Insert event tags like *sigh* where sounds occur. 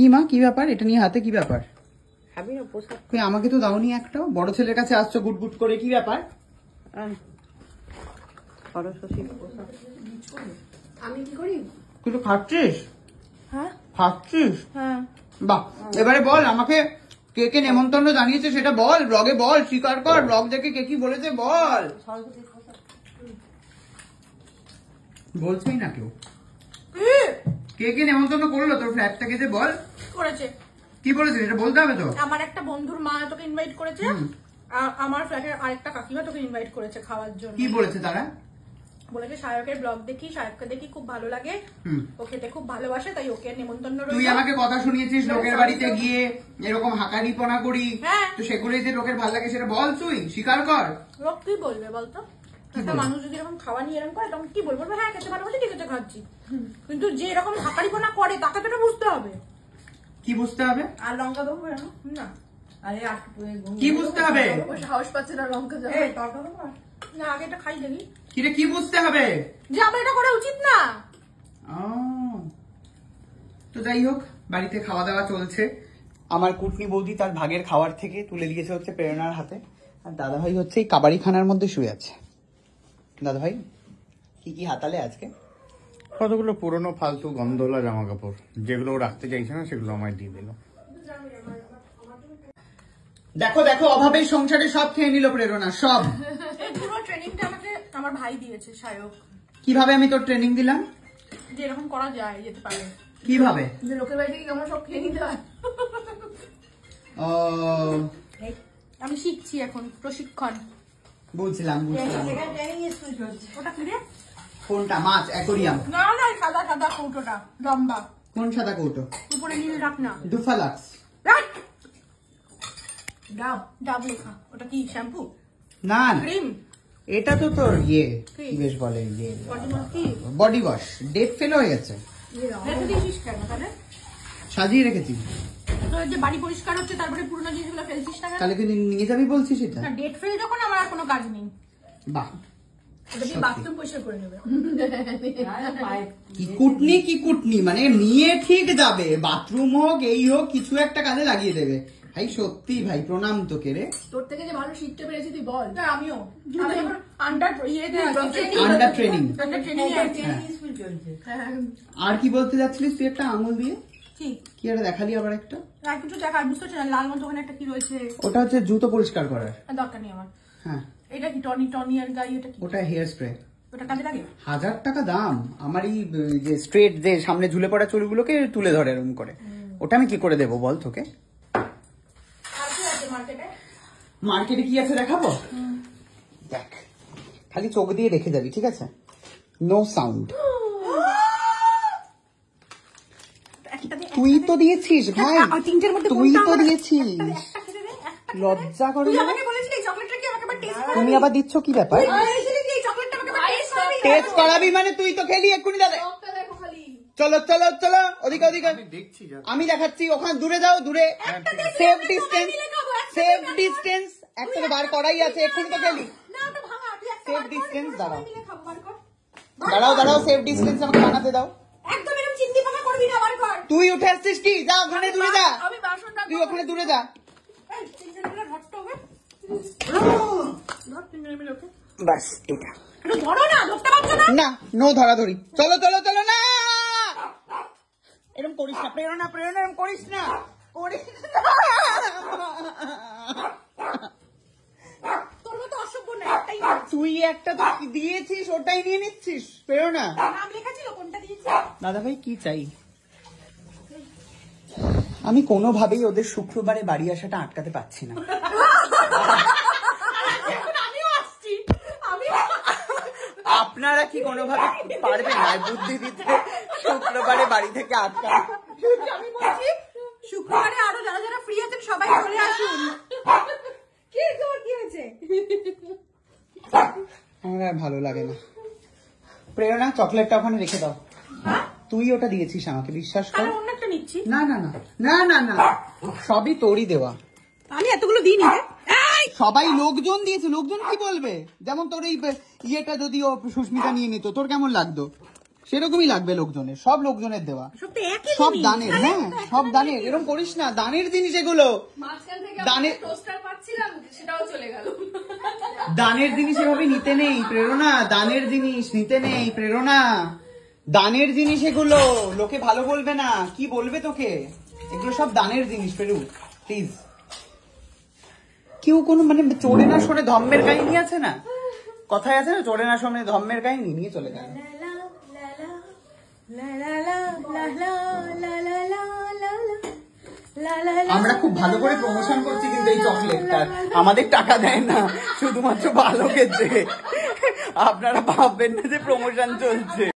কি মা কি ব্যাপার এটা নিয়ে হাতে কি ব্যাপার তুই আমাকে তো দাওনি একটা বড় ছেলের কাছে আসছো গুট গুট করে কি ব্যাপার তুই তো হ্যাঁ। হ্যাঁ। বাহ এবারে বল আমাকে কে কে নেমন্তন্ন জানিয়েছে সেটা বল বল স্বীকার কর কে বলেছে বল বলছেই না কেউ কে কে নেমন্তন্ন করলো তোর যে বল করেছে কি এটা বলতে হবে তো আমার একটা বন্ধুর মা তোকে ইনভাইট করেছে আমার ফ্ল্যাটের আরেকটা কাকিমা তোকে ইনভাইট করেছে খাওয়ার জন্য কি বলেছে তারা বলেছে ব্লগ দেখি দেখি খুব ভালো লাগে ও খেতে খুব ভালোবাসে তাই ওকে নেমন্তন্ন তুই আমাকে কথা শুনিয়েছিস লোকের বাড়িতে গিয়ে এরকম পনা করি হ্যাঁ। তো সেগুলোই যে লোকের ভালো লাগে সেটা বল তুই স্বীকার কর লোক কি বলবে বলতো একটা মানুষ খাওয়া নিয়ে এরকম করে তখন কি বলবো হ্যাঁ খেতে ভালো ঠিক আছে খাচ্ছি কিন্তু যে এরকম হাঁকারিপোনা করে তাকে তো বুঝতে হবে কি বুঝতে হবে আর লঙ্কা দেবো না আরে কি বুঝতে হবে সাহস পাচ্ছে না লঙ্কা যাবে তরকা দেবো না আগে এটা খাই দেখি কিরে কি বুঝতে হবে যে আমার এটা করা উচিত না তো যাই হোক বাড়িতে খাওয়া দাওয়া চলছে আমার কুটনি বৌদি তার ভাগের খাওয়ার থেকে তুলে দিয়েছে হচ্ছে প্রেরণার হাতে আর দাদাভাই হচ্ছে এই কাবাড়িখানার মধ্যে শুয়ে আছে দাদা ভাই কি কি হাতালে আজকে কতগুলো পুরনো ফালতু গন্ধলা জামা কাপড় যেগুলো রাখতে চাইছে না সেগুলো আমায় দিয়ে দিল দেখো দেখো অভাবের সংসারে সব খেয়ে নিল প্রেরণা সব *laughs* পুরো ট্রেনিংটা আমাকে আমার ভাই দিয়েছে সায়ক কিভাবে আমি তোর ট্রেনিং দিলাম যে এরকম করা যায় যেতে পারে কিভাবে যে লোকের বাড়ি থেকে আমরা সব খেয়ে নিতে হয় আমি শিখছি এখন প্রশিক্ষণ বুঝলাম বুঝলাম কোনটা মাছ অ্যাকোরিয়াম না না সাদা সাদা কৌটোটা লম্বা কোন সাদা কৌটো উপরে নীল রাখ না দুফালাক্স রাখ ওটা কি শ্যাম্পু না ক্রিম এটা তো তোর ইয়ে বেশ বলে ইয়ে বডি ওয়াশ ডেট ফেল হয়ে গেছে সাজিয়ে রেখেছি মানে নিয়ে ঠিক যাবে বাথরুম হোক এই হোক কিছু একটা কাজে লাগিয়ে দেবে ভাই সত্যি ভাই প্রণাম তোকে রে তোর থেকে যে ভালো শিখতে পেরেছি তুই বল আমিও আন্ডার আন্ডার ট্রেনিং আর কি বলতে যাচ্ছিলিস তুই একটা আঙুল দিয়ে কি কি এটা দেখালি আবার একটা রাখি তো দেখ বুঝতে পারছি না লাল মতো ওখানে একটা কি রয়েছে ওটা হচ্ছে জুতো পরিষ্কার করার দরকার নেই আমার হ্যাঁ এটা কি টনি টনি আর গাই ওটা কি ওটা হেয়ার স্প্রে ওটা হাজার টাকা দাম আমার এই যে স্ট্রেট যে সামনে ঝুলে পড়া চুলগুলোকে তুলে ধরে এরকম করে ওটা আমি কি করে দেবো বল তোকে মার্কেটে কি আছে দেখাবো দেখ খালি চোখ দিয়ে রেখে যাবি ঠিক আছে নো সাউন্ড তুই তো দিয়েছিস ভাই তিনটের মধ্যে তুই তো দিয়েছিস লজ্জা করে তুমি আবার দিচ্ছ কি ব্যাপার টেস্ট করাবি মানে তুই তো খেলি এক্ষুনি দাদা চলো চলো চলো ওদিকে ওদিকে আমি দেখাচ্ছি ওখানে দূরে যাও দূরে সেফ ডিস্টেন্স সেফ ডিস্টেন্স একটা বার করাই আছে এক্ষুনি তো খেলি সেফ ডিস্টেন্স দাঁড়াও দাঁড়াও দাঁড়াও সেফ ডিস্টেন্স আমাকে বানাতে দাও একদম তুই উঠে আসছিস কি যা ওখানে দূরে যা তুই ওখানে দূরে যা বাস এটা না নো ধরাধরি চলো চলো চলো না এরম করিস না প্রেরণা প্রেরণা করিস না করিস তুই একটা তো দিয়েছিস ওটাই নিয়ে নিচ্ছিস প্রেরণা নাম লেখা কোনটা দিয়েছিস দাদা ভাই কি চাই আমি কোনোভাবেই ওদের শুক্রবারে বাড়ি আসাটা আটকাতে পারছি না আপনারা কি কোনোভাবে পারবেন না বুদ্ধি দিতে শুক্রবারে বাড়ি থেকে আটকান আমি বলছি শুক্রবারে সবাই আসুন আমার আর ভালো লাগে না প্রেরণা চকলেটটা ওখানে রেখে দাও হ্যাঁ? তুই ওটা দিয়েছিস আমাকে বিশ্বাস কর করছি না না না না না না সবই তোরই দেওয়া আমি এতগুলো দিইনি রে সবাই লোকজন দিয়েছে লোকজন কি বলবে যেমন তোর এই ইয়েটা যদি সুস্মিতা নিয়ে নিত তোর কেমন লাগতো সেরকমই লাগবে লোকজনের সব লোকজনের দেওয়া সব দানের হ্যাঁ সব দানের এরকম করিস না দানের জিনিস এগুলো দানের দানের জিনিস এভাবে নিতে নেই প্রেরণা দানের জিনিস নিতে নেই প্রেরণা দানের জিনিস এগুলো লোকে ভালো বলবে না কি বলবে তোকে এগুলো সব দানের জিনিস ফেরু প্লিজ কেউ কোনো মানে চোরে না শোনে ধম্মের কাহিনী আছে না কথায় আছে না চোরে না শোনে ধম্মের কাহিনী নিয়ে চলে যায় আমরা খুব ভালো করে প্রমোশন করছি কিন্তু এই চকলেটটা আমাদের টাকা দেয় না শুধুমাত্র ভালো ক্ষেত্রে আপনারা ভাববেন না যে প্রমোশন চলছে